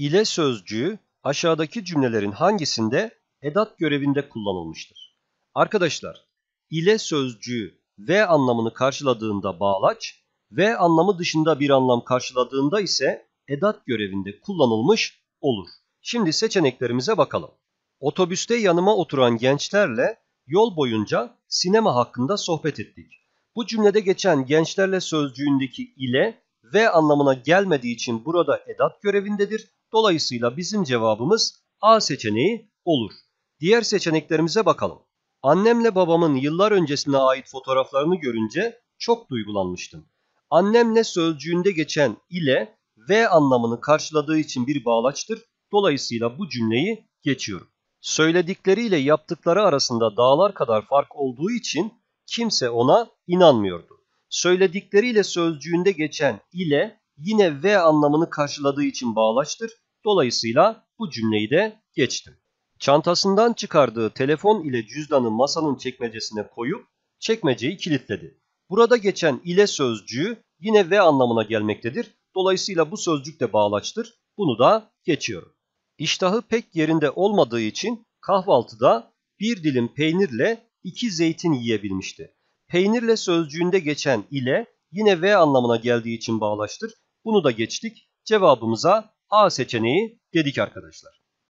ile sözcüğü aşağıdaki cümlelerin hangisinde edat görevinde kullanılmıştır? Arkadaşlar, ile sözcüğü ve anlamını karşıladığında bağlaç, ve anlamı dışında bir anlam karşıladığında ise edat görevinde kullanılmış olur. Şimdi seçeneklerimize bakalım. Otobüste yanıma oturan gençlerle yol boyunca sinema hakkında sohbet ettik. Bu cümlede geçen gençlerle sözcüğündeki ile ve anlamına gelmediği için burada edat görevindedir Dolayısıyla bizim cevabımız A seçeneği olur. Diğer seçeneklerimize bakalım. Annemle babamın yıllar öncesine ait fotoğraflarını görünce çok duygulanmıştım. Annemle sözcüğünde geçen ile V anlamını karşıladığı için bir bağlaçtır. Dolayısıyla bu cümleyi geçiyorum. Söyledikleriyle yaptıkları arasında dağlar kadar fark olduğu için kimse ona inanmıyordu. Söyledikleriyle sözcüğünde geçen ile yine v anlamını karşıladığı için bağlaçtır. Dolayısıyla bu cümleyi de geçtim. Çantasından çıkardığı telefon ile cüzdanı masanın çekmecesine koyup çekmeceyi kilitledi. Burada geçen ile sözcüğü yine v anlamına gelmektedir. Dolayısıyla bu sözcük de bağlaçtır. Bunu da geçiyorum. İştahı pek yerinde olmadığı için kahvaltıda bir dilim peynirle iki zeytin yiyebilmişti. Peynirle sözcüğünde geçen ile yine v anlamına geldiği için bağlaştır. Bunu da geçtik. Cevabımıza A seçeneği dedik arkadaşlar.